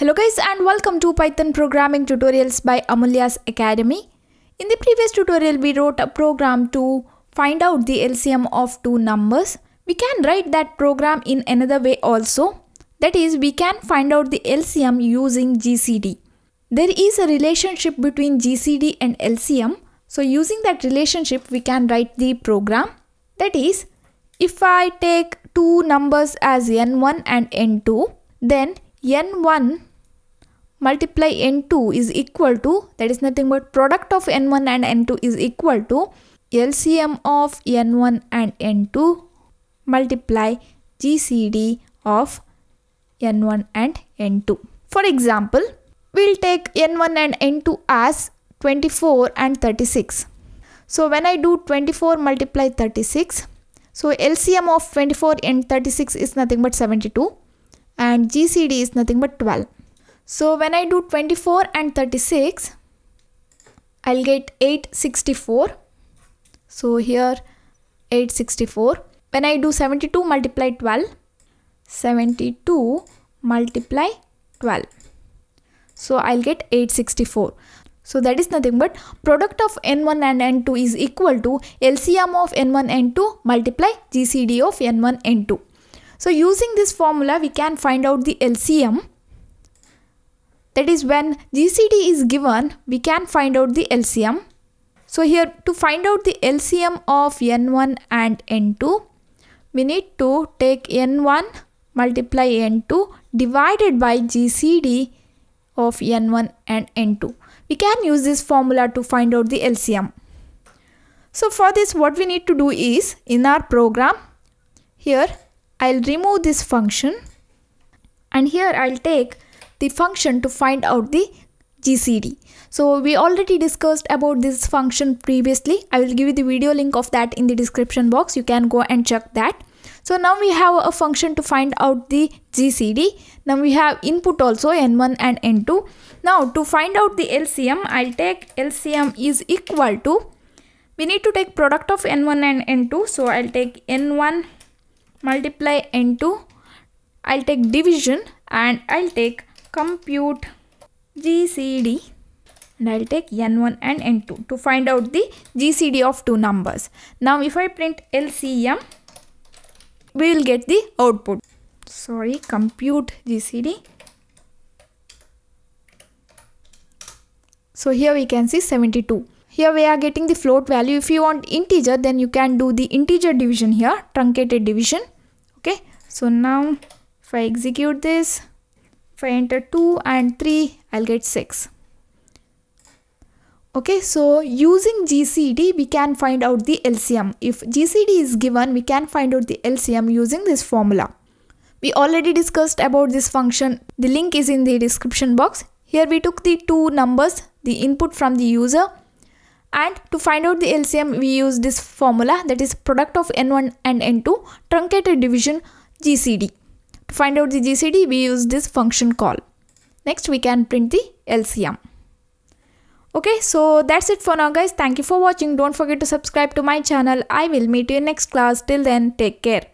Hello guys and welcome to Python programming tutorials by Amulya's Academy. In the previous tutorial we wrote a program to find out the LCM of two numbers. We can write that program in another way also. That is we can find out the LCM using GCD. There is a relationship between GCD and LCM. So using that relationship we can write the program. That is if I take two numbers as n1 and n2 then n1 multiply n2 is equal to that is nothing but product of n1 and n2 is equal to LCM of n1 and n2 multiply GCD of n1 and n2. For example, we'll take n1 and n2 as 24 and 36. So when I do 24 multiply 36, so LCM of 24 and 36 is nothing but 72 and GCD is nothing but 12. So when I do 24 and 36, I'll get 864. So here 864. When I do 72 multiply 12, 72 multiply 12. So I'll get 864. So that is nothing but product of N1 and N2 is equal to LCM of N1 N2 multiply GCD of N1 N2. So using this formula we can find out the LCM that is when GCD is given, we can find out the LCM. So here to find out the LCM of N1 and N2, we need to take N1 multiply N2 divided by GCD of N1 and N2. We can use this formula to find out the LCM. So for this what we need to do is in our program here I'll remove this function and here I'll take the function to find out the GCD. So we already discussed about this function previously. I will give you the video link of that in the description box. You can go and check that. So now we have a function to find out the GCD. Now we have input also N1 and N2. Now to find out the LCM, I'll take LCM is equal to, we need to take product of N1 and N2. So I'll take N1 multiply N2. I'll take division and I'll take compute GCD and I'll take n1 and n2 to find out the GCD of two numbers. Now if I print LCM, we will get the output. Sorry, compute GCD. So here we can see 72. Here we are getting the float value. If you want integer, then you can do the integer division here, truncated division. Okay, so now if I execute this, if I enter 2 and 3 I'll get 6 okay so using GCD we can find out the LCM if GCD is given we can find out the LCM using this formula we already discussed about this function the link is in the description box here we took the two numbers the input from the user and to find out the LCM we use this formula that is product of n1 and n2 truncated division GCD find out the GCD, we use this function call. Next, we can print the LCM. Okay, so that's it for now guys. Thank you for watching. Don't forget to subscribe to my channel. I will meet you in next class. Till then, take care.